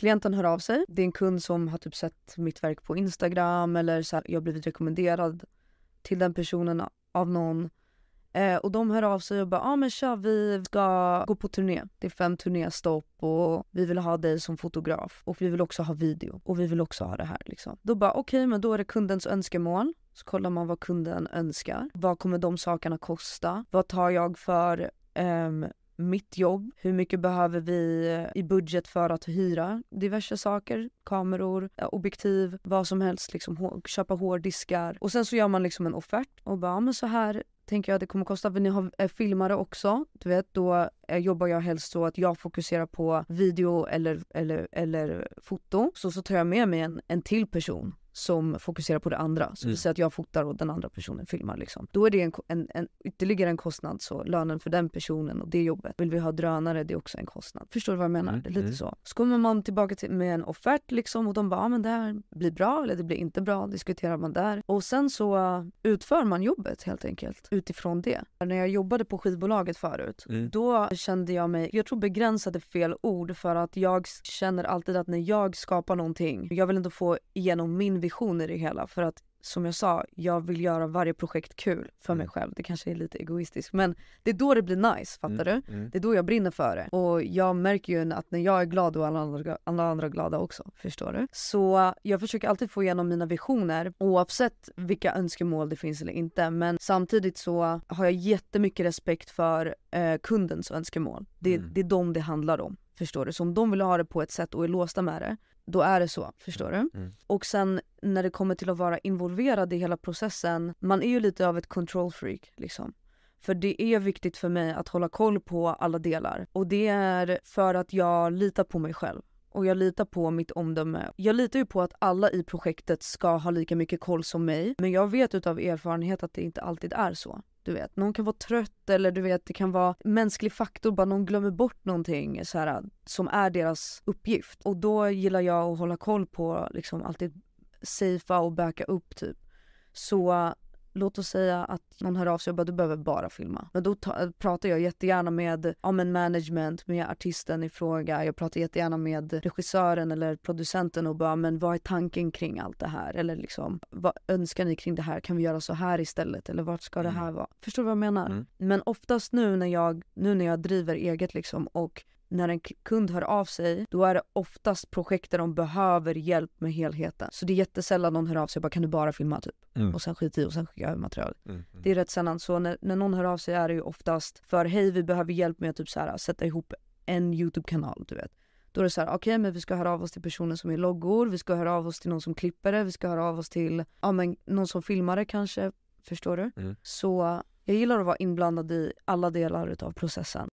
Klienten hör av sig. Det är en kund som har typ sett mitt verk på Instagram eller så här, jag har blivit rekommenderad till den personen av någon. Eh, och de hör av sig och bara, ja ah, men tja vi ska gå på turné. Det är fem turnéstopp och vi vill ha dig som fotograf och vi vill också ha video och vi vill också ha det här liksom. Då bara okej okay, men då är det kundens önskemål. Så kollar man vad kunden önskar. Vad kommer de sakerna kosta? Vad tar jag för um, mitt jobb, hur mycket behöver vi i budget för att hyra diverse saker, kameror, eh, objektiv, vad som helst, liksom, köpa hårddiskar. Och sen så gör man liksom en offert och bara, ja, men så här tänker jag det kommer kosta. För ni har eh, filmare också, du vet, då eh, jobbar jag helst så att jag fokuserar på video eller, eller, eller foto. Så, så tar jag med mig en, en till person som fokuserar på det andra. Så mm. att jag fotar och den andra personen filmar. Liksom. Då är det en, en, en, ytterligare en kostnad, så lönen för den personen och det jobbet. Vill vi ha drönare, det är också en kostnad. Förstår du vad jag menar? Mm. Det är lite mm. så. Så kommer man tillbaka till, med en offert liksom, och de bara, ah, men det här blir bra eller det blir inte bra, diskuterar man där. Och sen så uh, utför man jobbet helt enkelt utifrån det. När jag jobbade på skivbolaget förut, mm. då kände jag mig, jag tror begränsade fel ord för att jag känner alltid att när jag skapar någonting, jag vill ändå få igenom min vision vision i det hela. För att som jag sa, jag vill göra varje projekt kul för mig mm. själv. Det kanske är lite egoistiskt men det är då det blir nice, fattar mm, du? Mm. Det är då jag brinner för det. Och jag märker ju att när jag är glad och alla andra, alla andra glada också, förstår du? Så jag försöker alltid få igenom mina visioner oavsett vilka önskemål det finns eller inte. Men samtidigt så har jag jättemycket respekt för eh, kundens önskemål. Det, mm. det är dem det handlar om. Förstår du? Så om de vill ha det på ett sätt och är låsta med det, då är det så. Förstår mm. du? Mm. Och sen när det kommer till att vara involverad i hela processen, man är ju lite av ett control freak liksom. För det är viktigt för mig att hålla koll på alla delar. Och det är för att jag litar på mig själv. Och jag litar på mitt omdöme. Jag litar ju på att alla i projektet ska ha lika mycket koll som mig. Men jag vet utav erfarenhet att det inte alltid är så. Du vet, någon kan vara trött eller du vet det kan vara mänsklig faktor, bara någon glömmer bort någonting så här, som är deras uppgift. Och då gillar jag att hålla koll på liksom alltid safea och backa upp typ. Så Låt oss säga att någon hör av sig och bara du behöver bara filma. Men då ta- pratar jag jättegärna med ja, men management, med artisten i fråga. Jag pratar jättegärna med regissören eller producenten och bara men vad är tanken kring allt det här? Eller liksom vad önskar ni kring det här? Kan vi göra så här istället? Eller vart ska det mm. här vara? Förstår du vad jag menar? Mm. Men oftast nu när jag, nu när jag driver eget liksom och när en kund hör av sig, då är det oftast projekt där de behöver hjälp med helheten. Så det är jättesällan någon hör av sig och bara “kan du bara filma?” typ. Mm. Och sen skit i och sen skickar jag över material. Mm. Det är rätt sällan. Så när, när, någon hör av sig är det ju oftast för “hej, vi behöver hjälp med att typ så här, sätta ihop en YouTube-kanal”, du vet. Då är det så här, okej okay, men vi ska höra av oss till personer som är loggor, vi ska höra av oss till någon som klipper det, vi ska höra av oss till ja, men någon som filmar det kanske, förstår du? Mm. Så jag gillar att vara inblandad i alla delar av processen.